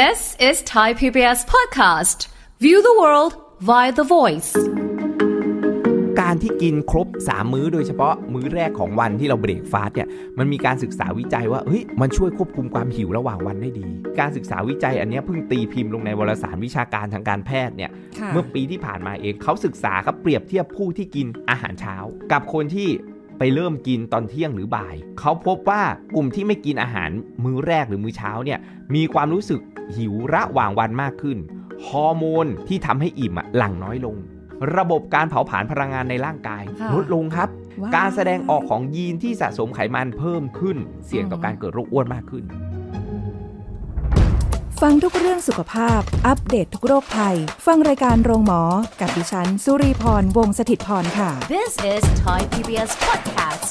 This is Thai PBS podcast. View the world via the voice. การที่กินครบ3มื้อ โดยเฉพาะมื้อแรกของวันที่เราเบรกฟาสเนี่ย มันมีการศึกษาวิจัยว่าเฮ้ยมันช่วยควบคุมความหิวระหว่างวันได้ดี การศึกษาวิจัยอันนี้เพิ่งตีพิมพ์ลงในวารสารวิชาการทางการแพทย์เนี่ย เมื่อปีที่ผ่านมาเองเขาศึกษาครับเปรียบเทียบผู้ที่กินอาหารเช้า กับคนที่ไปเริ่มกินตอนเที่ยงหรือบ่าย เขาพบว่ากลุ่มที่ไม่กินอาหารมื้อแรกหรือมื้อเช้าเนี่ยมีความรู้สึกหิวระหว่างวันมากขึ้นฮอร์โมนที่ทำให้อิ่มหลั่งน้อยลง ระบบการเผาผลาญพลังงานในร่างกายลดลงครับ การแสดงออกของยีนที่สะสมไขมันเพิ่มขึ้นเสี่ยงต่อการเกิดโรคอ้วนมากขึ้นฟังทุกเรื่องสุขภาพ อัปเดตททุกโรคภัย ฟังรายการโรงหมอ กับดิฉันสุรีพร วงศิตพรค่ะ This is Thai PBS podcast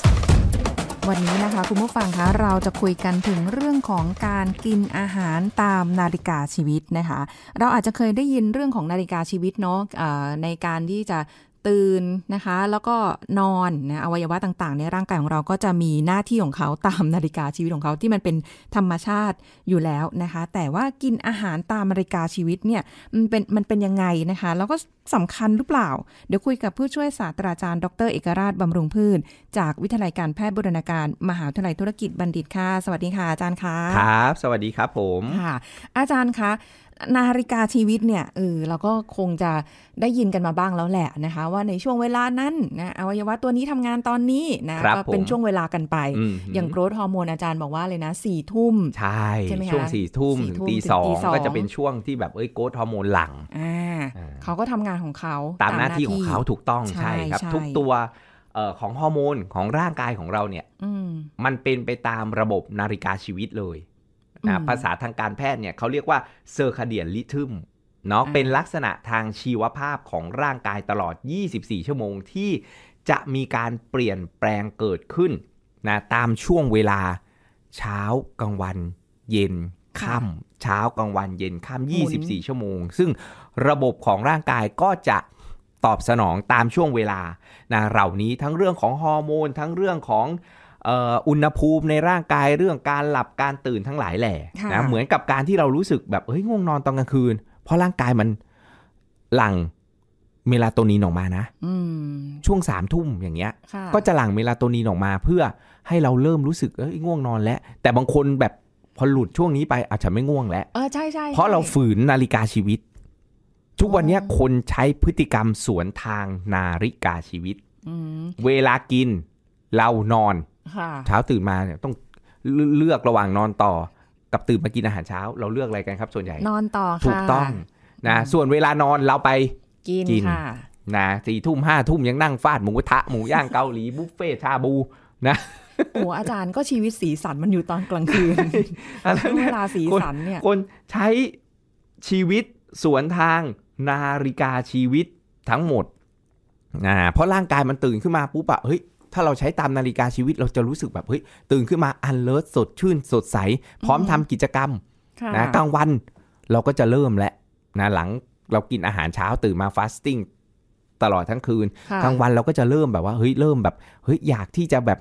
วันนี้นะคะ คุณผู้ฟังคะ เราจะคุยกันถึงเรื่องของการกินอาหารตามนาฬิกาชีวิตนะคะ เราอาจจะเคยได้ยินเรื่องของนาฬิกาชีวิตเนาะะในการที่จะตื่นนะคะแล้วก็นอนนะอวัยวะต่างๆในร่างกายของเราก็จะมีหน้าที่ของเขาตามนาฬิกาชีวิตของเขาที่มันเป็นธรรมชาติอยู่แล้วนะคะ แต่ว่ากินอาหารตามนาฬิกาชีวิตเนี่ยมันเป็นมันเป็นยังไงนะคะ แล้วก็สำคัญหรือเปล่าเดี๋ยวคุยกับผู้ช่วยศาสตราจารย์ดรเอกราชบำรุงพืชจากวิทยาลัยการแพทย์บูรณาการมหาวิทยาลัยธุรกิจบัณฑิตค่ะสวัสดีค่ะอาจารย์คะครับสวัสดีครับผมค่ะ อาจารย์คะนาฬิกาชีวิตเนี่ย เออ เราก็คงจะได้ยินกันมาบ้างแล้วแหละนะคะ ว่าในช่วงเวลานั้นนะอวัยวะตัวนี้ทำงานตอนนี้นะก็เป็นช่วงเวลากันไป อย่างโกรทฮอร์โมนอาจารย์บอกว่าเลยนะสี่ทุ่มใช่ใช่ไหมคะช่วงสี่ทุ่มถึงตีสองก็จะเป็นช่วงที่แบบเอ้ยโกรทฮอร์โมนหลังอ่าเขาก็ทำงานของเขา ตามหน้าที่ของเขาถูกต้องใช่ครับทุกตัวของฮอร์โมนของร่างกายของเราเนี่ยมันเป็นไปตามระบบนาฬิกาชีวิตเลยนะภาษาทางการแพทย์เนี่ยเขาเรียกว่าเซอร์คาเดียนลิทึมเนาะเป็นลักษณะทางชีวภาพของร่างกายตลอด 24 ชั่วโมงที่จะมีการเปลี่ยนแปลงเกิดขึ้นนะตามช่วงเวลา เช้ากลางวัน เย็นค่ำเช้ากลางวัน เย็นค่ำ24 ชั่วโมง ซึ่งระบบของร่างกายก็จะตอบสนองตามช่วงเวลานะเหล่านี้ทั้งเรื่องของฮอร์โมนทั้งเรื่องของอุณหภูมิในร่างกายเรื่องการหลับการตื่นทั้งหลายแหล่นะเหมือนกับการที่เรารู้สึกแบบเฮ้ยง่วงนอนตอนกลางคืนเพราะร่างกายมันหลั่งเมลาโทนินออกมานะช่วงสามทุ่มอย่างเงี้ย ก็จะหลั่งเมลาโทนินออกมา เพื่อให้เราเริ่มรู้สึกเอ้ยง่วงนอนแล้วแต่บางคนแบบพอหลุดช่วงนี้ไปอาจจะไม่ง่วงแล้วเออใช่ใช่เพราะเราฝืนนาฬิกาชีวิต ทุกวันนี้คนใช้พฤติกรรมสวนทางนาฬิกาชีวิตเวลากินเรานอนเช้าตื่นมาเนี่ยต้องเลือกระหว่างนอนต่อกับตื่นมากินอาหารเช้าเราเลือกอะไรกันครับส่วนใหญ่นอนต่อถูกต้องนะส่วนเวลานอนเราไปกินค่ะนะสี่ทุ่มห้าทุ่มยังนั่งฟาดหมูกระทะหมูย่างเกาหลีบุฟเฟ่ชาบูนะโอ้อาจารย์ก็ชีวิตสีสันมันอยู่ตอนกลางคืนเวลาสีสันเนี่ยคนใช้ชีวิตสวนทางนาฬิกาชีวิตทั้งหมดนะเพราะร่างกายมันตื่นขึ้นมาปุ๊บอะเฮ้ยถ้าเราใช้ตามนาฬิกาชีวิต เราจะรู้สึกแบบเฮ้ยตื่นขึ้นมาอันเลิศสดชื่น สดใส พร้อมทำกิจกรรมนะกลางวันเราก็จะเริ่มแล้วนะหลังเรากินอาหารเช้าตื่นมาฟาสติ้งตลอดทั้งคืนกลางวันเราก็จะเริ่มแบบว่าเฮ้ยเริ่มแบบเฮ้ยอยากที่จะแบบ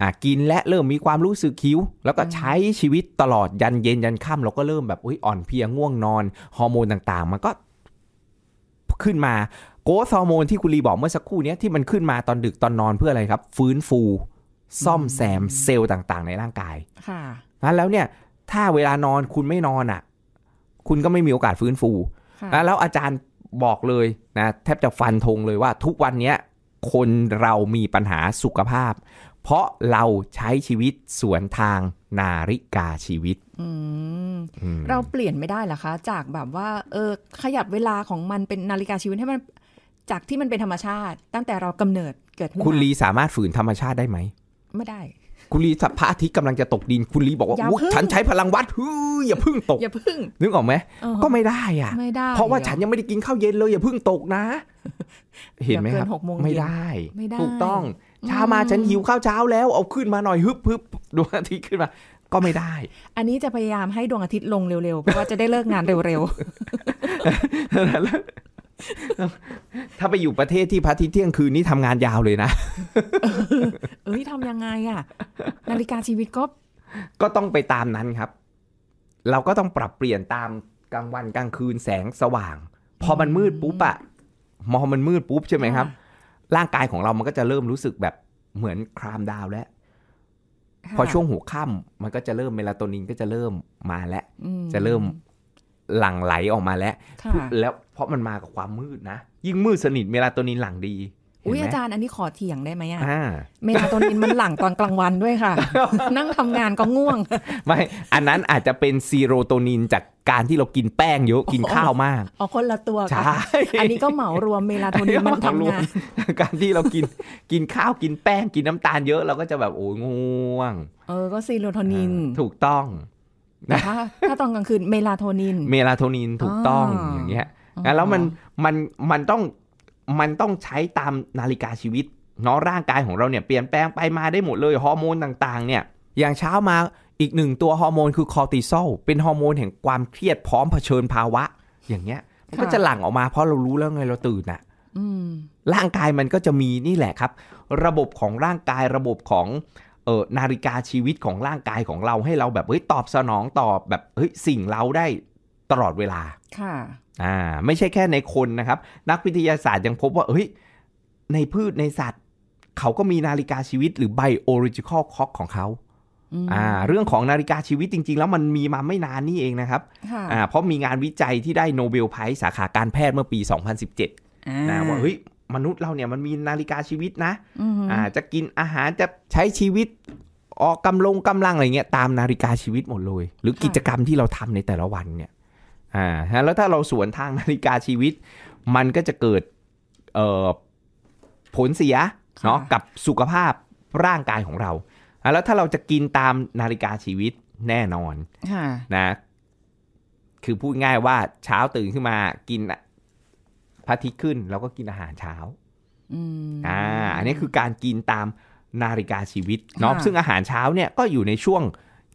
อ่ะกินและเริ่มมีความรู้สึกคิ้วแล้วก็ใช้ชีวิตตลอดยันเย็นยันค่ำเราก็เริ่มแบบอุ้ยอ่อนเพลียง่วงนอนฮอร์โมนต่างๆ มันก็ขึ้นมาโกสฮอร์โมนที่คุณลีบอกเมื่อสักครู่นี้ที่มันขึ้นมาตอนดึกตอนนอนเพื่ออะไรครับ ฟื้นฟู ซ่อมแซมเซลล์ต่างๆ ในร่างกายค่ะ แล้วเนี่ยถ้าเวลานอนคุณไม่นอนอ่ะ คุณก็ไม่มีโอกาสฟื้นฟู แล้วอาจารย์บอกเลยนะแทบจะฟันธงเลยว่าทุกวันเนี้ย คนเรามีปัญหาสุขภาพ เพราะเราใช้ชีวิตสวนทางนาริกาชีวิตเราเปลี่ยนไม่ได้หรอคะ จากแบบว่าเออขยับเวลาของมันเป็นนาฬิกาชีวิตให้มันจากที่มันเป็นธรรมชาติตั้งแต่เรากำเนิดเกิดคุณลีสามารถฝืนธรรมชาติได้ไหม ไม่ได้ คุณลีสัพพะอาทิกำกำลังจะตกดินคุณลีบอกว่า ฉันใช้พลังวัดฮยอย่าพึ่งตกอย่าพึ่งนึกออกไหมก็ไม่ได้อ่ะไม่ได้เพราะว่าฉันยังไม่ได้กินข้าวเย็นเลย อย่าพึ่งตกนะ เห็นไหมครับไม่ได้ไม่ได้ถูกต้องช้ามาฉันหิวข้าวเช้า แล้วเอาขึ้นมาหน่อยฮึบฮึบดวงอาทิตย์ขึ้นมาก็ไม่ได้ อันนี้จะพยายามให้ดวงอาทิตย์ลงเร็วๆเพราะว่าจะได้เลิกงานเร็วๆถ้าไปอยู่ประเทศที่พระอาทิตย์เที่ยงคืนนี่ทำงานยาวเลยนะ เอ้ยทำยังไงอ่ะ นาฬิกาชีวิตก็ ก็ต้องไปตามนั้นครับ เราก็ต้องปรับเปลี่ยนตามกลางวันกลางคืนแสงสว่าง พอมันมืดปุ๊บอะมอมันมืดปุ๊บใช่ไหมครับ ร่างกายของเรามันก็จะเริ่มรู้สึกแบบเหมือนครามดาวแล้ว พอช่วงหัวค่ำมันก็จะเริ่มเมลาโทนินก็จะเริ่มมาแล้วจะเริ่มหลั่งไหลออกมาแล้วแล้วเพราะมันมากับความมืดนะยิ่งมืดสนิทเมลาโทนินหลั่งดี อุ้ยอาจารย์อันนี้ขอเถียงได้ไหมอ่ะ เมลาโทนินมันหลั่งตอนกลางวันด้วยค่ะ นั่งทำงานก็ง่วงไม่อันนั้นอาจจะเป็นซีโรโทนินจากการที่เรากินแป้งเยอะ กินข้าวมากอ๋อคนละตัวใช่อันนี้ก็เหมารวมเมลาโทนินมันทำงานการที่เรากินกินข้าวกินแป้งกินน้ำตาลเยอะเราก็จะแบบโอ้ยง่วงเออก็ซีโรโทนินถูกต้องนะถ้าตอนกลางคืนเมลาโทนิน เมลาโทนินถูกต้อง อย่างเงี้ยแล้วมันมันมันต้อง มันต้องใช้ตามนาฬิกาชีวิตเนาะร่างกายของเราเนี่ย เปลี่ยนแปลงไปมาได้หมดเลยฮอร์โมนต่าง ๆ เนี่ย อย่างเช้ามาอีกหนึ่งตัวฮอร์โมนคือคอร์ติซอลเป็นฮอร์โมนแห่งความเครียดพร้อมเผชิญภาวะ อย่างเงี้ยมันก็จะหลั่งออกมาเพราะเรารู้แล้วไงเราตื่นอะร่างกายมันก็จะมีนี่แหละครับ ระบบของร่างกายระบบของเออนาฬิกาชีวิตของร่างกายของเราให้เราแบบเฮ้ยตอบสนองตอบแบบเฮ้ยสิ่งเราได้ตลอดเวลาค่ะอ่าไม่ใช่แค่ในคนนะครับ นักวิทยาศาสตร์ยังพบว่าเฮ้ยในพืชในสัตว์ เขาก็มีนาฬิกาชีวิตหรือไบโอริจิคอลคอกของเขาอ่าเรื่องของนาฬิกาชีวิตจริง ๆ แล้วมันมีมาไม่นานนี่เองนะครับอ่าเพราะมีงานวิจัยที่ได้โนเบลไพรส์สาขาการแพทย์เมื่อปี 2017นะว่าเฮ้ยมนุษย์เราเนี่ยมันมีนาฬิกาชีวิตนะ อ่า จะกินอาหารจะใช้ชีวิต ออกกำลงกำลังอะไรเงี้ยตามนาฬิกาชีวิตหมดเลย หรือกิจกรรมที่เราทำในแต่ละวัน เนี่ย อ่าแล้วถ้าเราสวนทางนาฬิกาชีวิต มันก็จะเกิด เอ่อ ผลเสียเนาะกับสุขภาพร่างกายของเรา แล้วถ้าเราจะกินตามนาฬิกาชีวิตแน่นอนนะ คือพูดง่ายว่าเช้าตื่นขึ้นมากินพระอาทิตย์ขึ้นเราก็กินอาหารเช้าอ่า อันนี้คือการกินตามนาฬิกาชีวิตเนาะซึ่งอาหารเช้าเนี่ยก็อยู่ในช่วง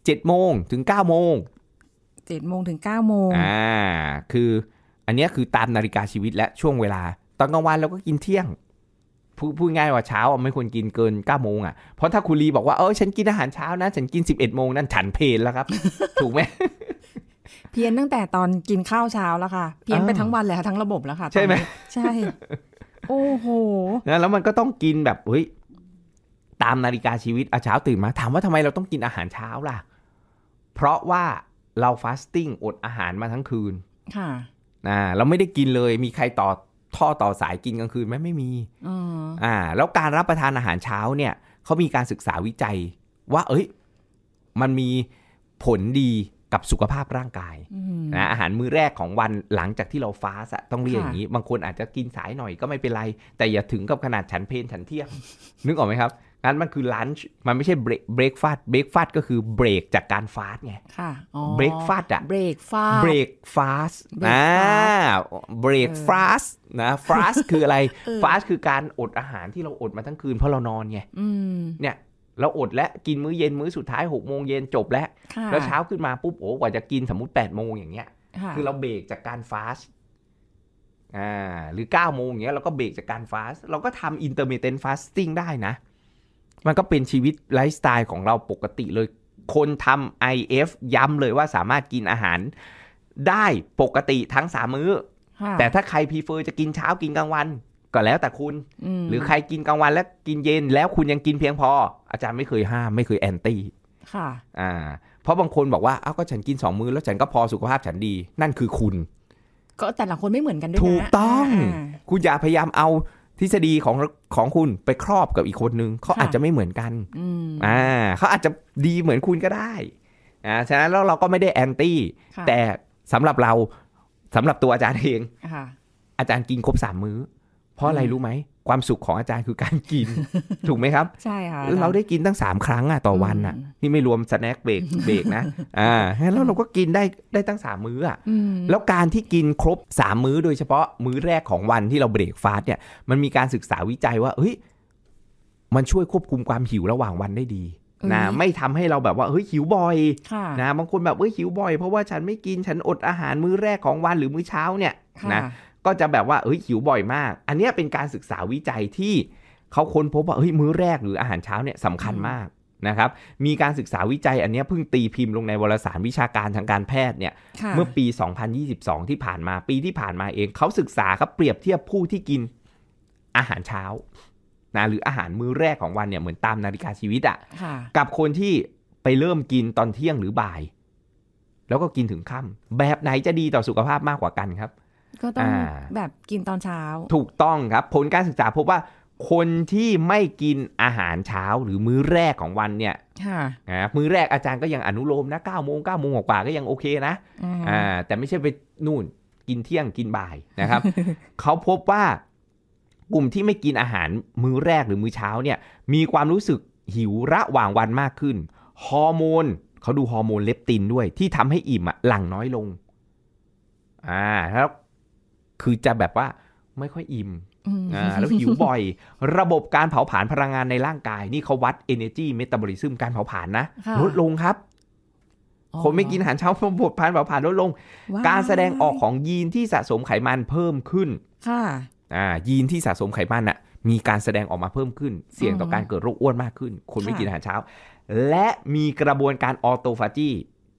เจ็ดโมงถึงเก้าโมง เจ็ดโมงถึงเก้าโมงอ่า คือ อันนี้คือตามนาฬิกาชีวิตและช่วงเวลา ตอนกลางวันเราก็กินเที่ยง พูดง่ายว่าเช้าไม่ควรกินเกินเก้าโมงอ่ะ เพราะถ้าคุรีบอกว่าเออฉันกินอาหารเช้านะฉันกินสิบเอ็ดโมงนั่นฉันเพลนแล้วครับ ถูกไหมเพี้ยนตั้งแต่ตอนกินข้าวเช้าแล้วค่ะเพี้ยนไปทั้งวันเล่ะทั้งระบบแล้วค่ะใช่ไหมใช่โอ้โหนะแล้วมันก็ต้องกินแบบเฮ้ยตามนาฬิกาชีวิตอาเช้าตื่นมาถามว่าทำไมเราต้องกินอาหารเช้าล่ะ เพราะว่าเราฟาสติ้งอดอาหารมาทั้งคืน ค่ะ อ่าเราไม่ได้กินเลย มีใครต่อท่อต่อสายกินกลางคืนไหมไม่มีอ่าแล้วการรับประทานอาหารเช้าเนี่ยเขามีการศึกษาวิจัย ว่า เอ้ยมันมีผลดีกับสุขภาพร่างกายนะอาหารมื้อแรกของวันหลังจากที่เราฟาสะต้องเรียกอย่างนี้ บางคนอาจจะกินสายหน่อยก็ไม่เป็นไร แต่อย่าถึงกับขนาดฉันเพนฉันเที่ยงนึกออกไหมครับงั้นมันคือลันช์มันไม่ใช่เบรกฟาสเบรกฟาสก็คือเบรกจากการฟาสไงค่ะเบรกฟาสอะเบรกฟาสเบรกฟาสนะเบรกฟาสนะฟาสคืออะไรฟาสคือการอดอาหารที่เราอดมาทั้งคืนเพราะเรานอนไงเนี่ยเราอดแล้วกินมื้อเย็นมื้อสุดท้ายหกโมงเย็นจบแล้ว แล้วเช้าขึ้นมาปุ๊บโอ้ กว่าจะกินสมมติแปดโมงอย่างเงี้ย คือเราเบรกจากการฟาสอ่าหรือเก้าโมงอย่างเงี้ยเราก็เบรกจากการฟาสเราก็ทำอินเตอร์เมเทนฟาสติ้งได้นะ มันก็เป็นชีวิตไลฟ์สไตล์ของเราปกติเลย คนทำ IF ย้ำเลยว่าสามารถกินอาหาร ได้ปกติทั้งสามมื้อ แต่ถ้าใครพีเฟอร์จะกินเช้ากินกลางวันก็แล้วแต่คุณหรือใครกินกลางวัน แล้วกินเย็น แล้วคุณยังกินเพียงพออาจารย์ไม่เคยห้ามไม่เคยแอนตี้ ค่ะ อ่า เพราะบางคนบอกว่า เอ้า ก็ฉันกินสองมือแล้วฉันก็พอสุขภาพฉันดี นั่นคือคุณ ก็แต่ละคนไม่เหมือนกันด้วยนะ ถูกต้อง คุณอย่าพยายามเอาทฤษฎีของของคุณไปครอบกับอีกคนนึงเขาอาจจะไม่เหมือนกัน อ่าเขาอาจจะดีเหมือนคุณก็ได้อ่าฉะนั้นแล้วเราก็ไม่ได้แอนตี้ แต่สำหรับเราสำหรับตัวอาจารย์เอง อาจารย์กินครบสามมื้อ เพราะอะไรรู้ไหมความสุขของอาจารย์คือการกิน ถูกไหมครับใช่ค่ะเราได้กินตั้งสามครั้งอ่ะต่อวันอ่ะนี่ไม่รวมสแน็คเบรกเบรกนะอ่าแล้วเราก็กินได้ได้ตั้งสามมื้ออ่ะแล้วการที่กินครบสามื้อ โดยเฉพาะมื้อแรกของวันที่เราเบรกฟาสต์เนี่ยมันมีการศึกษาวิจัยว่าเฮ้ยมันช่วยควบคุมความหิวระหว่างวันได้ดีนะไม่ทำให้เราแบบว่า เฮ้ยหิวบ่อยนะบางคนแบบเฮ้ยหิวบ่อย เพราะว่าฉันไม่กินฉันอดอาหารมื้อแรกของวันหรือมื้อเช้าเนี่ย นะก็จะแบบว่าเอ้ยหิวบ่อยมาก อันนี้เป็นการศึกษาวิจัยที่เขาค้นพบว่าเฮ้ยมื้อแรกหรืออาหารเช้าเนี่ยสำคัญมากนะครับ มีการศึกษาวิจัย อันนี้เพิ่งตีพิมพ์ลงในวารสารวิชาการทางการแพทย์เนี่ย เมื่อปี 2022 ที่ผ่านมาปีที่ผ่านมาเองเขาศึกษาครับเปรียบเทียบผู้ที่กินอาหารเช้านะหรืออาหารมื้อแรกของวันเนี่ยเหมือนตามนาฬิกาชีวิตอะ่ะกับคนที่ไปเริ่มกินตอนเที่ยงหรือบ่าย แล้วก็กินถึงค่ำแบบไหนจะดีต่อสุขภาพมากกว่ากันครับก็ต้องอแบบกินตอนเช้า ถูกต้องครับ ผลการศึกษาพบว่า คนที่ไม่กินอาหารเช้าหรือมื้อแรกของวันเนี่ยนะ มื้อแรกอาจารย์ก็ยังอนุโลมนะเก้าโมงเก้าโมงกว่าก็ยังโอเคนะ อ่าแต่ไม่ใช่ไปนู่น กินเที่ยงกินบ่ายนะครับ เขาพบว่า กลุ่มที่ไม่กินอาหาร มื้อแรกหรือมื้อเช้า เนี่ย มีความรู้สึกหิวระหว่างวันมากขึ้น ฮอร์โมนเขาดูฮอร์โมนเลปตินด้วยที่ทำให้อิ่มอะหลั่งน้อยลง อ่าแล้วคือจะแบบว่าไม่ค่อยอิ่มอ่าแล้วหิวบ่อย ระบบการเผาผลาญพลังงานในร่างกาย นี่เขาวัด energy metabolism การเผาผลาญนะ ลดลงครับ คนไม่กินอาหารเช้าผดผพันเผาผลาญลดลง การแสดงออกของยีนที่สะสมไขมันเพิ่มขึ้นค่ะอ่ายีนที่สะสมไขมันอะมีการแสดงออกมาเพิ่มขึ้น เสี่ยงต่อการเกิดโรคอ้วนมากขึ้น คนไม่กินอาหารเช้า และมีกระบวนการออโตฟาจี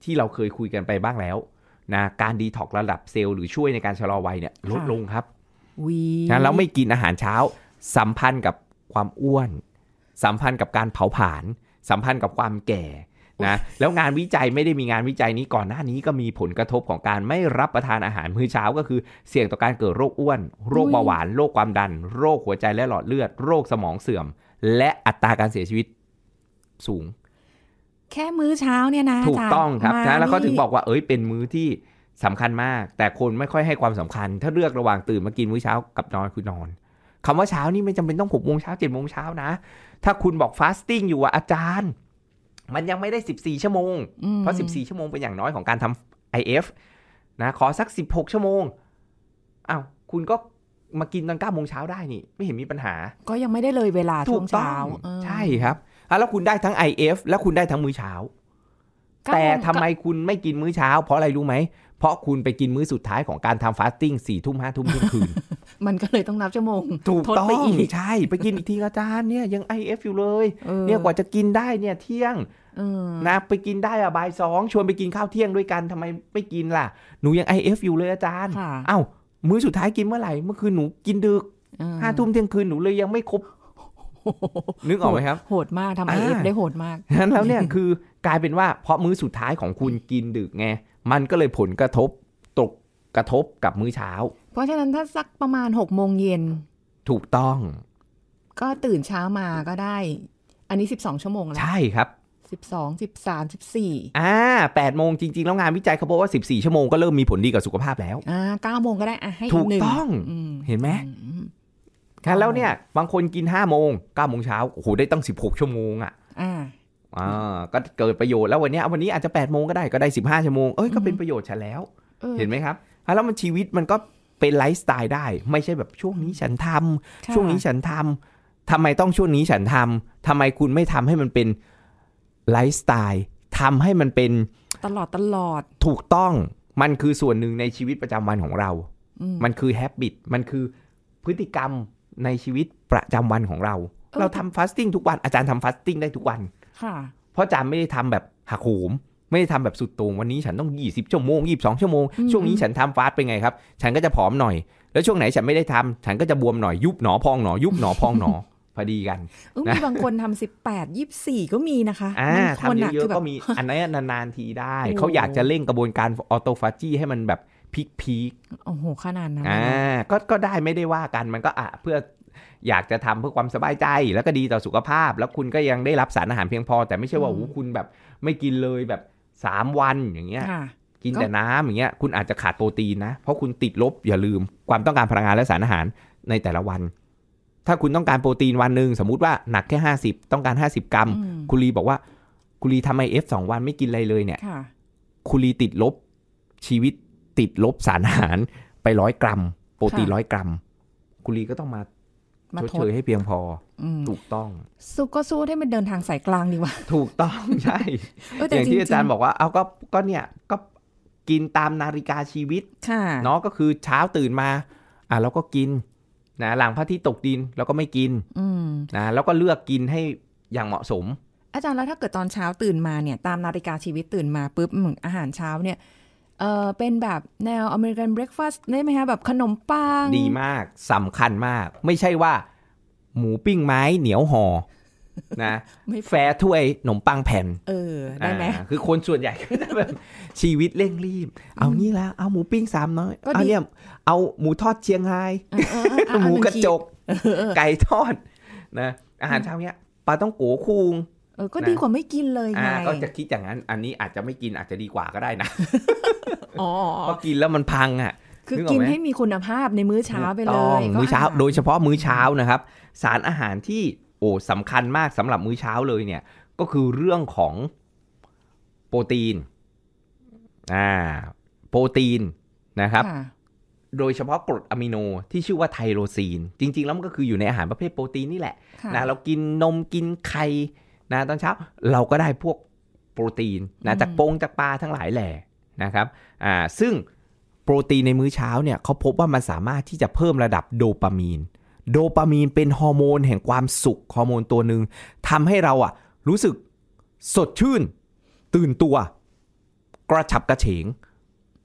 ที่เราเคยคุยกันไปบ้างแล้วนะการดีท็อกระดับเซลล์หรือช่วยในการชะลอวัยเนี่ยลดลงครับนะแล้วไม่กินอาหารเช้า สัมพันธ์กับความอ้วน สัมพันธ์กับการเผาผลาญ สัมพันธ์กับความแก่ นะ แล้วงานวิจัยไม่ได้มีงานวิจัยนี้ก่อนหน้านี้ก็มีผลกระทบของการไม่รับประทานอาหารมื้อเช้า ก็คือเสี่ยงต่อการเกิดโรคอ้วน โรคเบาหวาน โรคความดัน โรคหัวใจและหลอดเลือด โรคสมองเสื่อม และอัตราการเสียชีวิตสูงแค่มื้อเช้าเนี่ยนะถูกต้องครับนะแล้วเขาถึงบอกว่าเอ้ยเป็นมื้อที่สำคัญมาก แต่คนไม่ค่อยให้ความสำคัญ ถ้าเลือกระหว่างตื่นมากินมื้อเช้ากับนอนคือนอนคำว่าเช้านี่ไม่จำเป็นต้องหกโมงเช้าเจ็ดโมงเช้านะถ้าคุณบอกฟาสติ้งอยู่ว่าอาจารย์ มันยังไม่ได้สสิบี่ชั่วโมงเพราะสสิบี่ชั่วโมงเป็นอย่างน้อยของการทำ IF นะขอสักสิบหกชั่วโมงอา้าวคุณก็มากินตอนเก้าโมงเช้าได้นี่ ไม่เห็นมีปัญหา ก็ยังไม่ได้เลยเวลาช่วงเช้าใช่ครับแล้วคุณได้ทั้ง IF แล้วคุณได้ทั้งมื้อเช้า แต่ทำไมคุณไม่กินมื้อเช้า เพราะอะไรรู้ไหมเพราะคุณไปกินมื้อสุดท้ายของการทำฟาสติ้งสี่ทุ่มห้าทุ่มที่คืนมันก็เลยต้องนับชั่วโมง ถูกต้องใช่ ไปกินอีกทีอาจารย์ เนี่ยยังไอเอฟอยู่เลยเนี่ยกว่าจะกินได้เนี่ยเที่ยงนะไปกินได้อะบ่ายสองชวนไปกินข้าวเที่ยงด้วยกันทำไมไม่กินล่ะ หนูยังไอฟอยู่เลยอาจารย์เอ้ามื้อสุดท้ายกินเมื่อไหร่เมื่อคืนหนูกินดึกห้าทุ่มเที่ยงคืนหนูเลยยังไม่ครบนึกออกไหมครับ โหดมากทำไอเอฟได้โหดมากนั้นแล้วเนี่ยคือ กลายเป็นว่าเพราะมื้อสุดท้ายของคุณกินดึกไงมันก็เลยผลกระทบตกกระทบกับมื้อเช้า เพราะฉะนั้นถ้าสักประมาณหกโมงเย็นถูกต้อง ก็ตื่นเช้ามาก็ได้ อันนี้สิบสองชั่วโมงแล้ว ใช่ครับสิบสองสิบสามสิบสี่อ่าแปดโมงจริงๆแล้วงานวิจัยเขาบอกว่าสิบสี่ชั่วโมงก็เริ่มมีผลดีกับสุขภาพแล้ว อ่าเก้าโมงก็ได้อ่ะให้ถูกต้องเห็นไหมแล้วเนี่ยบางคนกินห้าโมงเก้าโมงเช้าโอ้โหได้ตั้งสิบหกชั่วโมง อ่ะอ่าก็เกิดประโยชน์แล้ววันนี้วันนี้อาจจะแปดโมงก็ได้ก็ได้สิบห้าชั่วโมงเอ้ยก็เป็นประโยชน์ฉันแล้วเห็นไหมครับแล้วมันชีวิตมันก็เป็นไลฟ์สไตล์ได้ ไม่ใช่แบบช่วงนี้ฉันทำ ช่วงนี้ฉันทำ ทำไมต้องช่วงนี้ฉันทำ ทำไมคุณไม่ทำให้มันเป็นไลฟ์สไตล์ทำให้มันเป็นตลอดตลอดถูกต้อง มันคือส่วนหนึ่งในชีวิตประจำวันของเรามันคือแฮปบิตมันคือพฤติกรรมในชีวิตประจำวันของเรา เราทำฟาสติ้งทุกวันอาจารย์ทำฟาสติ้งได้ทุกวันเพราะอาจารย์ไม่ได้ทำแบบหักโหมไม่ได้ทำแบบสุดตรงวันนี้ฉันต้อง20 ชั่วโมง22ชั่วโมงช่วงนี้ฉันทำฟาสเป็นไงครับฉันก็จะผอมหน่อยแล้วช่วงไหนฉันไม่ได้ทำ ฉันก็จะบวมหน่อยยุบหนอพองหนอยุบหนอพองหนอพอดีกันมีบางคนทำ 18 24 ก็มีนะคะอ่าทำเยอะๆก็มีอันนี้นานๆทีได้เขาอยากจะเร่งกระบวนการออโตฟาจีให้มันแบบพีคพีคโอ้โห ขนาดนั้นอ่าก็ก็ได้ไม่ได้ว่ากัน มันก็อ่ะเพื่ออยากจะทำเพื่อความสบายใจ แล้วก็ดีต่อสุขภาพ แล้วคุณก็ยังได้รับสารอาหารเพียงพอ แต่ไม่ใช่ว่าโอ้คุณแบบไม่กินเลยแบบสามวันอย่างเงี้ย กินแต่น้ำอย่างเงี้ย คุณอาจจะขาดโปรตีนนะ เพราะคุณติดลบอย่าลืมความต้องการพลังงานและสารอาหารในแต่ละวัน ถ้าคุณต้องการโปรตีนวันหนึ่งสมมุติว่าหนักแค่ห้าสิบต้องการห้าสิบกรัมคุณลีบอกว่าคุณลีทำไมเอฟสองวันไม่กินอะไรเลยเนี่ยคุณลีติดลบชีวิตติดลบสารอาหารไปร้อยกรัมโปรตีนร้อยกรัมกุลีก็ต้องมาชดเชยให้เพียงพออถูกต้องสู้ก็สู้ให้มันเดินทางสายกลางดีว่าถูกต้องใช่อย่างที่อาจารย์บอกว่าเอาก็ก็เนี่ยก็กินตามนาฬิกาชีวิตเนาะก็คือเช้าตื่นมาอ่ะเราก็กินนะหลังพระที่ตกดินเราก็ไม่กินนะแล้วก็เลือกกินให้อย่างเหมาะสม อาจารย์แล้วถ้าเกิดตอนเช้าตื่นมาเนี่ยตามนาฬิกาชีวิตตื่นมาปุ๊บอาหารเช้าเนี่ยเออเป็นแบบแนวอเมริกันเบรคฟาสต์ได้ไหมคะแบบขนมปังดีมากสำคัญมาก ไม่ใช่ว่า หมูปิ้งไม้เหนียวห่อนะแฟร์ถ้วยขนมปังแผ่นเออได้ไหมคือคนส่วนใหญ่ก็จะแบบชีวิตเร่งรีบเอานี่ละเอาหมูปิ้งสามน้อยเอาเนี่ยเอาหมูทอดเชียงราย หมูกระจก ไก่ทอดนะอาหารเช้าเนี้ย ปลาต้องโกคูงเออก็ดีกว่าไม่กินเลยไงก็จะคิดอย่างนั้นอันนี้อาจจะไม่กินอาจจะดีกว่าก็ได้นะเพราะกินแล้วมันพังอ่ะคือกินให้มีคุณภาพในมื้อเช้าไปเลยมื้อเช้า โดยเฉพาะมื้อเช้านะครับ สารอาหารที่โอ้สำคัญมากสำหรับมื้อเช้าเลยเนี่ย ก็คือเรื่องของโปรตีน อ่า โปรตีนนะครับ โดยเฉพาะกรดอะมิโนที่ชื่อว่าไทโรซีน จริงๆแล้วมันก็คืออยู่ในอาหารประเภทโปรตีนนี่แหละนะเรากินนมกินไข่นะตอนเช้า เราก็ได้พวกโปรตีนนะจากปงจากปลาทั้งหลายแหล่นะครับอ่าซึ่งโปรตีนในมื้อเช้าเนี่ยเขาพบว่ามันสามารถที่จะเพิ่มระดับโดปามีนโดปามีนเป็นฮอร์โมนแห่งความสุขฮอร์โมนตัวหนึ่งทำให้เราอะรู้สึกสดชื่น ตื่นตัว กระฉับกระเฉง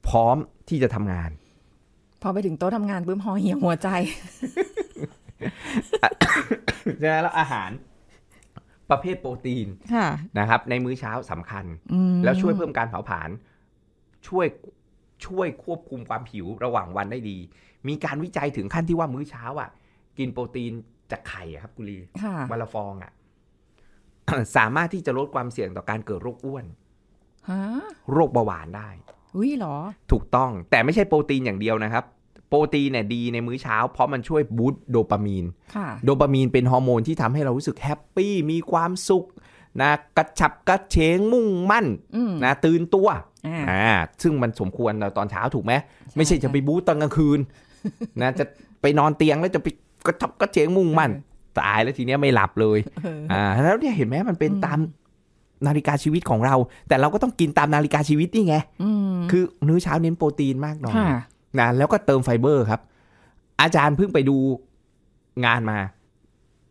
พร้อมที่จะทำงานพอไปถึงโต๊ะทำงานปื้มหอเหี่ยวหัวใจใช่แล้วอาหารประเภทโปรตีนนะครับ ในมื้อเช้าสำคัญ แล้วช่วยเพิ่มการเผาผลาญช่วยช่วยควบคุมความผิวระหว่างวันได้ดี มีการวิจัยถึงขั้นที่ว่ามื้อเช้าอ่ะ กินโปรตีนจากไข่ครับ กุลีวันละฟองอ่ะสามารถที่จะลดความเสี่ยงต่อการเกิดโรคอ้วนโรคเบาหวานได้อุ้ยหรอ ถูกต้อง แต่ไม่ใช่โปรตีนอย่างเดียวนะครับโปรตีนเนี่ยดีในมื้อเช้าเพราะมันช่วยบูตโดปามีนโดปามีนเป็นฮอร์โมนที่ทำให้เรารู้สึกแฮปปี้มีความสุขนะกระฉับกระเฉงมุ่งมั่นนะตื่นตัวอ่าซึ่งมันสมควรตอนเช้าถูกไหมไม่ใช่จะไปบูตตอนกลางคืนนะจะไปนอนเตียงแล้วจะไปกระฉับกระเฉงมุ่งมั่นตายแล้วทีเนี้ยไม่หลับเลยอ่าแล้วเนี่ยเห็นไหมมันเป็นตามนาฬิกาชีวิตของเรา แต่เราก็ต้องกินตามนาฬิกาชีวิตนี่ไงคือมื้อเช้าเน้นโปรตีนมากหน่อยนะแล้วก็เติมไฟเบอร์ครับ อาจารย์เพิ่งไปดูงานมา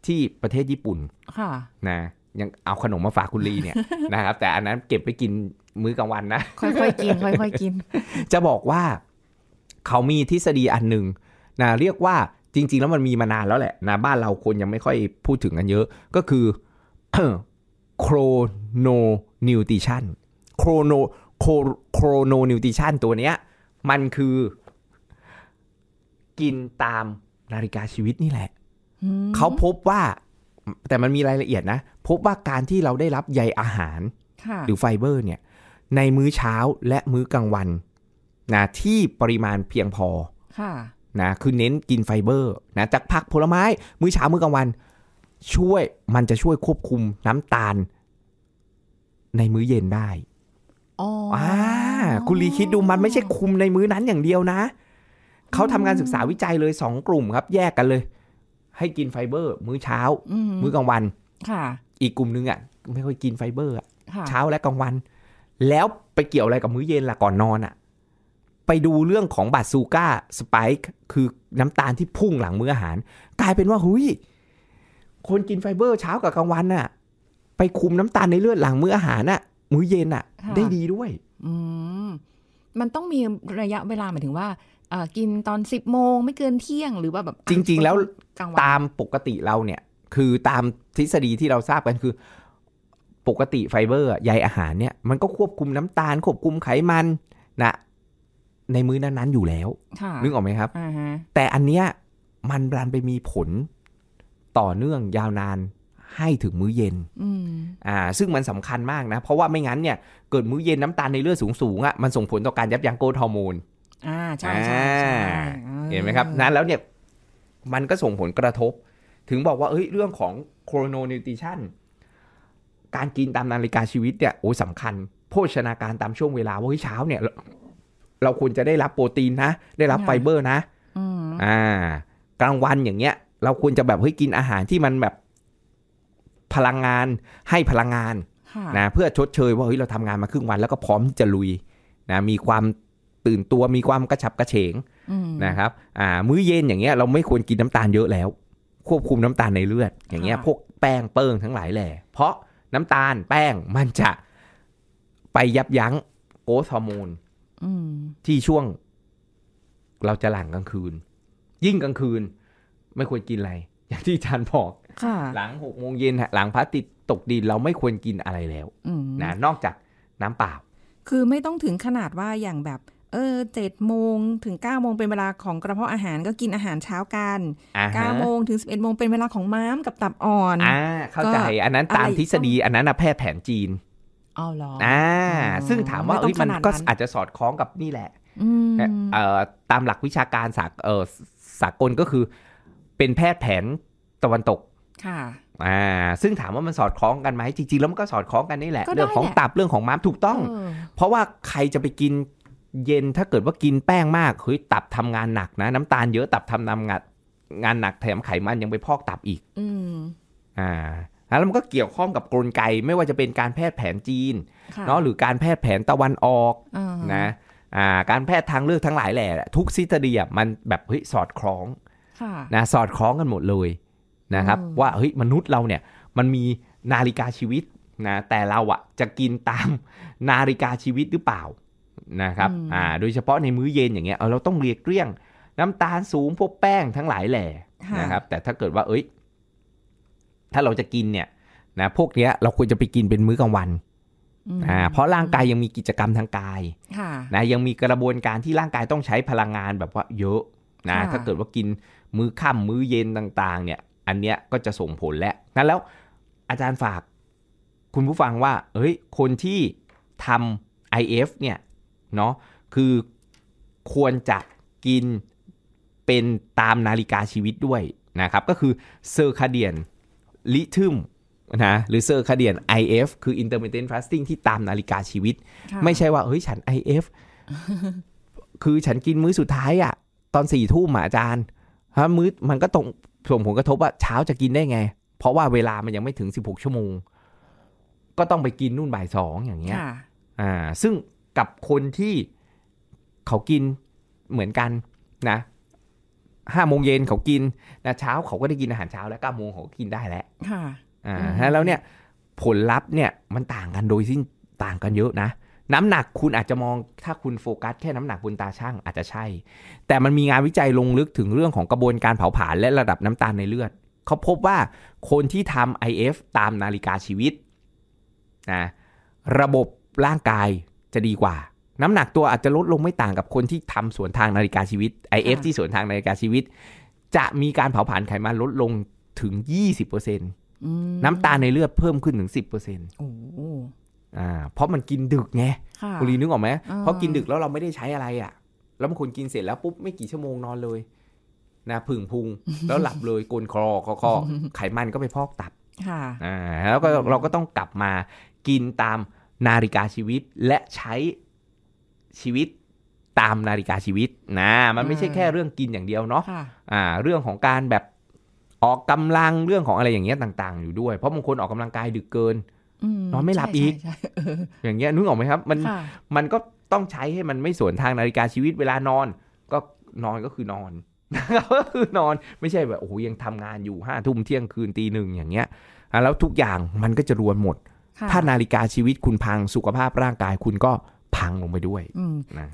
ที่ประเทศญี่ปุ่นค่ะนะ ยังเอาขนมมาฝากคุณลีเนี่ยนะครับ แต่อันนั้นเก็บไปกินมื้อกลางวันนะ ค่อยๆกินค่อยๆกิน จะบอกว่าเขามีทฤษฎีอันหนึ่งนะ เรียกว่าจริงๆแล้วมันมีมานานแล้วแหละนะบ้านเราคนยังไม่ค่อยพูดถึงกันเยอะ ก็คือโครโนนิวติชันโครโนโครโนนิวติชันตัวเนี้ยมันคือกินตามนาฬิกาชีวิตนี่แหละเขาพบว่า แต่มันมีรายละเอียดนะพบว่าการที่เราได้รับใยอาหารหรือไฟเบอร์เนี่ย ในมื้อเช้าและมื้อกลางวันนะที่ปริมาณเพียงพอนะคือเน้นกินไฟเบอร์ นะจากผักผลไม้ มื้อเช้ามื้อกลางวัน ช่วยมันจะช่วยควบคุมน้ำตาล ในมื้อเย็นได้อ๋อคุณลีคิดดูมันไม่ใช่คุมในมื้อนั้นอย่างเดียวนะเขาทำการศึกษาวิจัยเลยสองกลุ่มครับแยกกันเลย ให้กินไฟเบอร์มื้อเช้า มื้อกลางวัน ค่ะ อีกกลุ่มนึงอ่ะ ไม่ค่อยกินไฟเบอร์อ่ะเช้าและกลางวัน แล้วไปเกี่ยวอะไรกับมื้อเย็นล่ะก่อนนอนอ่ะไปดูเรื่องของบาซูก้าสปายคือน้ำตาลที่พุ่งหลังมื้ออาหาร กลายเป็นว่าหุยคนกินไฟเบอร์เช้ากับกลางวันน่ะ ไปคุมน้ำตาลในเลือดหลังมื้ออาหารน่ะ มื้อเย็นน่ะ ได้ดีด้วย อืมมันต้องมีระยะเวลาหมายถึงว่ากินตอนสิบโมงไม่เกินเที่ยงหรือว่าแบบ จริง ๆ แล้วตามปกติเราเนี่ย คือตามทฤษฎีที่เราทราบกันคือปกติไฟเบอร์ใยอาหารเนี่ยมันก็ควบคุมน้ำตาล ควบคุมไขมันนะในมื้อนั้นๆ อยู่แล้ว นึกออกไหมครับ แต่อันเนี้ยมันรันไปมีผลต่อเนื่องยาวนานให้ถึงมื้อเย็นอ่าซึ่งมันสำคัญมากนะเพราะว่าไม่งั้นเนี่ยเกิดมื้อเย็นน้ำตาลในเลือดสูงสูงอะ่ะมันส่งผลต่อการยับยั้งโกรทฮอร์โมนอ่า ใช่ใช่เห็นไหมครับ นั้นแล้วเนี่ย มันก็ส่งผลกระทบ ถึงบอกว่าเอ้ยเรื่องของโคโรนิวทริชั่นการกินตามนาฬิกาชีวิตเนี่ยโอ้สำคัญโภชนาการตามช่วงเวลา ว่าเเช้าเนี่ย เราควรจะได้รับโปรตีนนะ ได้รับไฟเบอร์นะอ่า กลางวันอย่างเงี้ย เราควรจะแบบเฮ้ยกินอาหารที่มันแบบพลังงานให้พลังงานนะเพื่อชดเชยว่าเฮ้ยเราทำงานมาครึ่งวัน แล้วก็พร้อมจะลุยนะมีความตื่นตัวมีความกระฉับกระเฉงนะครับ อ่า มื้อเย็นอย่างเงี้ย เราไม่ควรกินน้ำตาลเยอะแล้ว ควบคุมน้ำตาลในเลือด อย่างเงี้ยพวกแป้ง เปิ้งทั้งหลายแหล่เพราะน้ำตาลแป้งมันจะไปยับยั้งโกรธฮอร์โมนที่ช่วงเราจะหลังกลางคืน ยิ่งกลางคืน ไม่ควรกินอะไร อย่างที่อาจารย์บอกหลังหกโมงเย็นหลังพระติดตกดินเราไม่ควรกินอะไรแล้วนะ นอกจากน้ำเปล่าคือไม่ต้องถึงขนาดว่าอย่างแบบเออเจ็ดโมงถึง9ก้าโมงเป็นเวลาของกระเพาะอาหารก็กินอาหารเช้ากันเก้าโมงถึง11บเอ็ดโมงเป็นเวลาของม้ามกับตับอ่อนอ่าเข้าใจอันนั้นตามทฤษฎีอันนั้นแพทย์แผนจีนอ๋อหรออ่าซึ่งถามว่าอุ้ยมันก็อาจจะสอดคล้องกับนี่แหละเอ่อตามหลักวิชาการสากเออสากลก็คือเป็นแพทย์แผนตะวันตก ค่ะอ่าซึ่งถามว่ามันสอดคล้องกันไหมจริงๆแล้วมันก็สอดคล้องกันนี่แหละ เรื่องของตับเรื่องของม้ามถูกต้อง เพราะว่าใครจะไปกินเย็นถ้าเกิดว่ากินแป้งมากเฮ้ยตับทำงานหนักนะน้ำตาลเยอะตับทำงานงานหนักแถมไขมันยังไปพอกตับอีกอ่าแล้วมันก็เกี่ยวข้องกับกลไกไม่ว่าจะเป็นการแพทย์แผนจีนเนาะหรือการแพทย์แผนตะวันออกนะอ่าการแพทย์ทางเลือกทั้งหลายแหละทุกซิตเดียมันแบบเฮ้ยสอดคล้องนะสอดคล้องกันหมดเลยนะครับ ว่าเฮ้ยมนุษย์เราเนี่ย มันมีนาฬิกาชีวิตนะแต่เราอะจะกินตามนาฬิกาชีวิตหรือเปล่านะครับ อ่า โดยเฉพาะในมื้อเย็นอย่างเงี้ย เราต้องเลียกเรี่ยงน้ำตาลสูงพวกแป้งทั้งหลายแหล่นะครับ แต่ถ้าเกิดว่า เอ้ย ถ้าเราจะกินเนี่ยนะ พวกเนี้ยเราควรจะไปกินเป็นมื้อกลางวัน อ่า เพราะร่างกายยังมีกิจกรรมทางกายนะ ยังมีกระบวนการที่ร่างกายต้องใช้พลังงานแบบว่าเยอะนะ ถ้าเกิดว่ากินมื้อค่ำมื้อเย็นต่างๆ เนี่ย อันเนี้ยก็จะส่งผลแล้วนั่นแล้วอาจารย์ฝากคุณผู้ฟังว่า เอ้ย คนที่ทำ IF เนี่ยเนาะ คือควรจะกินเป็นตามนาฬิกาชีวิตด้วยนะครับ ก็คือเซอร์คาเดียนลิทึมนะ หรือเซอร์คาเดียน IF คือ intermittent fasting ที่ตามนาฬิกาชีวิต ไม่ใช่ว่า เฮ้ยฉัน IF คือฉันกินมื้อสุดท้ายอะ่ะตอนสี่ทุ่มอาจารย์ฮะมื้อ มันก็ตรงส่งผลกระทบว่าเช้าจะกินได้ไง เพราะว่าเวลามันยังไม่ถึงสิบหกชั่วโมง ก็ต้องไปกินนู่นบ่ายสองอย่างเงี้ยอ่า ซึ่งกับคนที่เขากินเหมือนกันนะห้าโมงเย็นเขากินนะเช้าเขาก็ได้กินอาหารเช้าแล้วเก้าโมงเขากินได้แล้วค่ะอ่าแล้วเนี่ยผลลัพธ์เนี่ยมันต่างกันโดยสิ้นต่างกันเยอะนะน้ำหนักคุณอาจจะมองถ้าคุณโฟกัสแค่น้ำหนักบนตาช่างอาจจะใช่ แต่มันมีงานวิจัยลงลึกถึงเรื่องของกระบวนการเผาผลาญและระดับน้ำตาลในเลือดเขาพบว่าคนที่ทำ IF ตามนาฬิกาชีวิตนะระบบร่างกายจะดีกว่า น้ำหนักตัวอาจจะลดลงไม่ต่างกับคนที่ทำสวนทางนาฬิกาชีวิต IF ที่สวนทางนาฬิกาชีวิต จะมีการเผาผลาญไขมันลดลงถึง20%น้ำตาในเลือดเพิ่มขึ้นถึง10%โอ้อ่า เพราะมันกินดึกไงคุณลีนึกออกไหมเพราะกินดึกแล้วเราไม่ได้ใช้อะไรอ่ะ แล้วบางคนกินเสร็จแล้วปุ๊บไม่กี่ชั่วโมงนอนเลย นะผึ่งพุง แล้วหลับเลยกลนคอคอคอไขมันก็ไปพอกตับ ค่ะอ่าแล้วก็เราก็ต้องกลับมากินตามนาฬิกาชีวิตและใช้ชีวิตตามนาฬิกาชีวิตนะ มันไม่ใช่แค่เรื่องกินอย่างเดียวเนาะอ่า เรื่องของการแบบออกกำลังเรื่องของอะไรอย่างเงี้ยต่างๆอยู่ด้วยเพราะบางคนออกกำลังกายดึกเกินนอนไม่หลับอีกอย่างเงี้ยนึกออกไหมครับ มันมันก็ต้องใช้ให้มันไม่สวนทางนาฬิกาชีวิตเวลานอน ก็นอนก็คือนอนก็คือนอน ไม่ใช่แบบโอ้ยยังทำงานอยู่ห้าทุ่มเที่ยงคืนตีหนึ่งอย่างเงี้ย แล้วทุกอย่างมันก็จะรวนหมดถ้านาฬิกาชีวิตคุณพังสุขภาพร่างกายคุณก็พังลงไปด้วย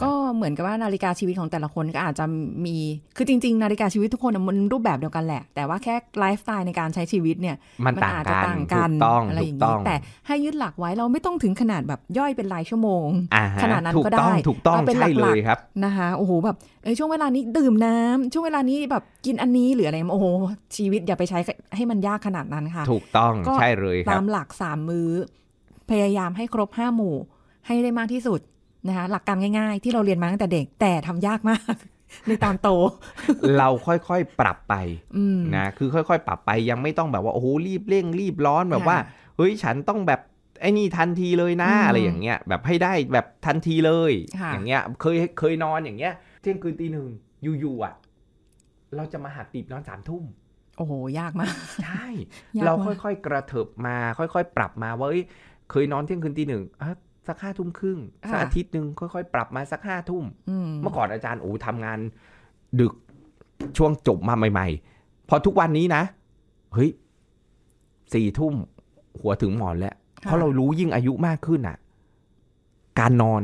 ก็เหมือนกับว่านาฬิกาชีวิตของแต่ละคนก็อาจจะมี คือจริง ๆ นาฬิกาชีวิตทุกคนมันรูปแบบเดียวกันแหละ แต่ว่าแค่ไลฟ์สไตล์ในการใช้ชีวิตเนี่ยมันอาจจะต่างกันอะไรอย่างนี้แต่ให้ยึดหลักไว้เราไม่ต้องถึงขนาดแบบย่อยเป็นรายชั่วโมง ขนาดนั้นก็ได้ ถูกต้องเป็นหลักครับนะคะโอ้โหแบบช่วงเวลานี้ดื่มน้ำช่วงเวลานี้แบบกินอันนี้หรืออะไรโอ้โหชีวิตอย่าไปใช้ให้มันยากขนาดนั้นค่ะ ถูกต้องใช่เลยครับตามหลักสามมื้อ พยายามให้ครบห้าหมู่ให้ได้มากที่สุดนะคะหลักการง่ายๆ ที่เราเรียนมาตั้งแต่เด็กแต่ทำยากมาก ในตอนโตเราค่อยๆปรับไปนะ คือค่อยๆปรับไปยังไม่ต้องแบบว่าโอ้โหรีบเร่งรีบร้อนแบบว่า เฮ้ยฉันต้องแบบไอ้นี่ทันทีเลยนะอะไรอย่างเงี้ย แบบให้ได้แบบทันทีเลยอย่างเงี้ย เคยเคยนอนอย่างเงี้ย เที่ยงคืนตีหนึ่งอยู่ๆอ่ะ เราจะมาหักตีบนอนสามทุ่ม โอ้โหยากมากใช่เราค่อยๆกระเถิบมา ค่อยๆปรับมาว่าเคยนอนเที่ยงคืนตีหนึ่งสักห้าทุ่มครึ่งสักอาทิตย์หนึ่งค่อยๆ ปรับมาสักห้าทุ่มเมื่อก่อนอาจารย์โอ้ทำงาน ดึกช่วงจบมาใหม่ๆ พอทุกวันนี้นะ เฮ้ยสี่ทุ่มหัวถึงหมอนแล้ว เพราะเรารู้ยิ่งอายุมากขึ้นอ่ะ การนอน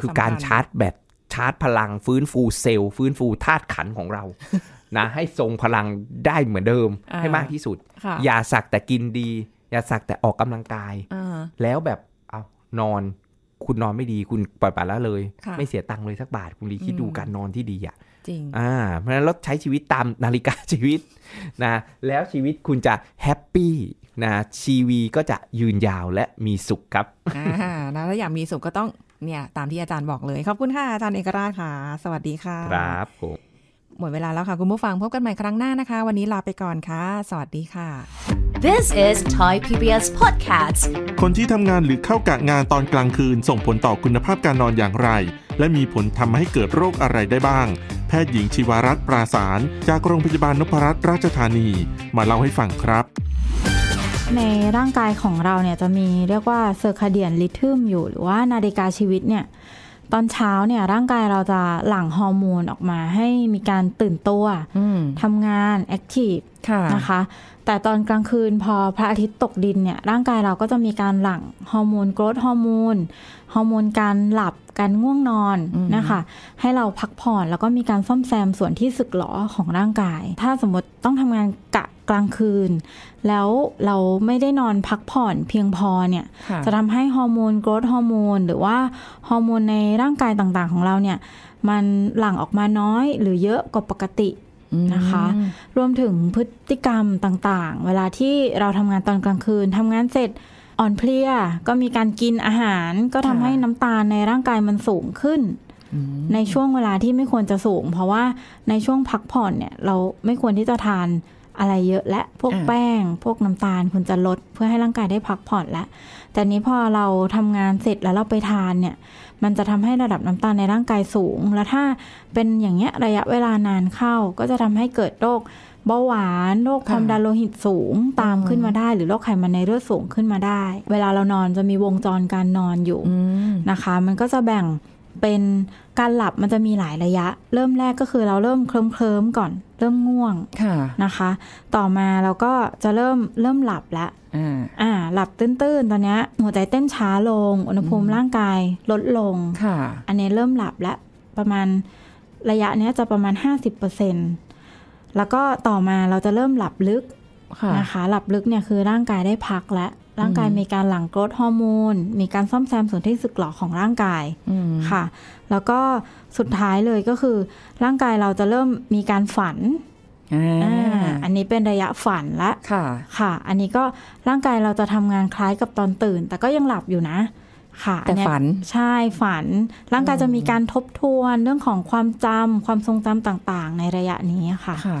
คือการชาร์จแบตชาร์จพลัง ฟื้นฟูเซลล์ฟื้นฟูธาตุขันของเรา นะ ให้ทรงพลังได้เหมือนเดิมให้มากที่สุดอย่าสักแต่กินดีอย่าสักแต่ออกกำลังกายแล้วแบบนอนคุณนอนไม่ดีคุณปล่อยปละละเลย ไม่เสียตังค์เลยสักบาทคุณลีคิดดูการนอนที่ดีอ่ะ จริงอ่าเพราะฉะนั้นเราใช้ชีวิตตามนาฬิกาชีวิตนะแล้วชีวิตคุณจะแฮปปี้นะชีวีก็จะยืนยาวและมีสุขครับอ่านะถ้าอยากมีสุขก็ต้องเนี่ยตามที่อาจารย์บอกเลยขอบคุณค่ะอาจารย์เอกราชค่ะ สวัสดีค่ะ ครับผมหมดเวลาแล้วค่ะ คุณผู้ฟังพบกันใหม่ครั้งหน้านะคะ วันนี้ลาไปก่อนค่ะสวัสดีค่ะ This is Thai PBS Podcast คนที่ทำงานหรือเข้ากะงานตอนกลางคืน ส่งผลต่อคุณภาพการนอนอย่างไร และมีผลทำให้เกิดโรคอะไรได้บ้าง แพทย์หญิงชีวรัตน์ปราสารจากโรงพยาบาลนพรัตน์ราชธานี มาเล่าให้ฟังครับ ในร่างกายของเราเนี่ย จะมีเรียกว่าเซอร์คาเดียนริทึมอยู่หรือว่านาฬิกาชีวิตเนี่ยตอนเช้าเนี่ยร่างกายเราจะหลั่งฮอร์โมนออกมาให้มีการตื่นตัวทำงาน แอคทีฟนะคะแต่ตอนกลางคืนพอพระอาทิตย์ตกดินเนี่ยร่างกายเราก็จะมีการหลั่งฮอร์โมนโกรทฮอร์โมนฮอร์โมนการหลับการง่วงนอนนะคะให้เราพักผ่อนแล้วก็มีการซ่อมแซมส่วนที่สึกหรอของร่างกาย ถ้าสมมติต้องทำงานกะกลางคืน แล้วเราไม่ได้นอนพักผ่อนเพียงพอเนี่ยจะทำให้ฮอร์โมนโกรทฮอร์โมนหรือว่าฮอร์โมนในร่างกายต่างๆของเราเนี่ยมันหลั่งออกมาน้อยหรือเยอะกว่าปกตินะคะ รวมถึงพฤติกรรมต่างๆ เวลาที่เราทำงานตอนกลางคืน ทำงานเสร็จอ่อนเพลีย ก็มีการกินอาหาร ก็ทำให้น้ำตาลในร่างกายมันสูงขึ้น ในช่วงเวลาที่ไม่ควรจะสูง เพราะว่าในช่วงพักผ่อนเนี่ย เราไม่ควรที่จะทานอะไรเยอะและพวกแป้ง พวกน้ำตาลคุณจะลดเพื่อให้ร่างกายได้พักผ่อนละแต่นี้พอเราทำงานเสร็จแล้วเราไปทานเนี่ย มันจะทำให้ระดับน้ำตาลในร่างกายสูง แล้วถ้าเป็นอย่างเงี้ยระยะเวลานานเข้า ก็จะทำให้เกิดโรคเบาหวาน โรคความดันโลหิตสูงตามขึ้นมาได้ หรือโรคไขมันในเลือดสูงขึ้นมาได้ เวลาเรานอนจะมีวงจรการนอนอยู่นะคะ มันก็จะแบ่งเป็นการหลับมันจะมีหลายระยะ เริ่มแรกก็คือเราเริ่มเคลิ้มเคลิมก่อนเริ่มง่วงะนะคะ ต่อมาเราก็จะเริ่มเริ่มหลับละอ่าหลับตื้นๆ ตอนนี้ หัวใจเต้นช้าลง อุณหภูมิร่างกายลดลงอันนี้เริ่มหลับแล้วประมาณระยะนี้จะประมาณ50%แล้วก็ต่อมาเราจะเริ่มหลับลึกนะคะหลับลึกเนี่ยคือร่างกายได้พักแล้วร่างกายมีการหลั่งกรดฮอร์โมน มีการซ่อมแซมส่วนที่สึกหรอของร่างกายค่ะ แล้วก็สุดท้ายเลยก็คือ ร่างกายเราจะเริ่มมีการฝัน อันนี้เป็นระยะฝันละค่ะ ค่ะ อันนี้ก็ร่างกายเราจะทำงานคล้ายกับตอนตื่น แต่ก็ยังหลับอยู่นะ ค่ะ แต่ฝัน ใช่ ฝัน ร่างกายจะมีการทบทวนเรื่องของความจำความทรงจำต่างๆ ในระยะนี้ค่ะคะ